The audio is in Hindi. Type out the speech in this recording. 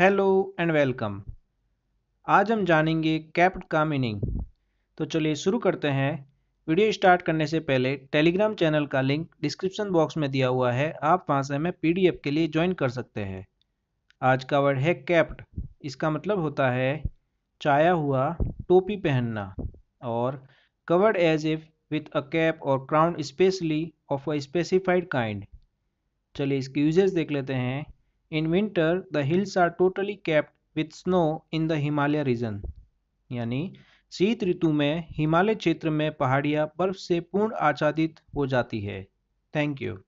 हेलो एंड वेलकम आज हम जानेंगे कैप्ट का मीनिंग तो चलिए शुरू करते हैं वीडियो स्टार्ट करने से पहले टेलीग्राम चैनल का लिंक डिस्क्रिप्शन बॉक्स में दिया हुआ है आप वहां से हमें पीडीएफ के लिए ज्वाइन कर सकते हैं आज का वर्ड है कैप्ट इसका मतलब होता है चाया हुआ टोपी पहनना और covered as if with a cap or crown specially of a specified kind चलिए इसके यूजेस देख लेते हैं in winter the hills are totally capped with snow in the Himalaya region यानी शीत ऋतु में हिमालय क्षेत्र में पहाड़ियाँ बर्फ से पूर्ण आच्छादित हो जाती है थैंक यू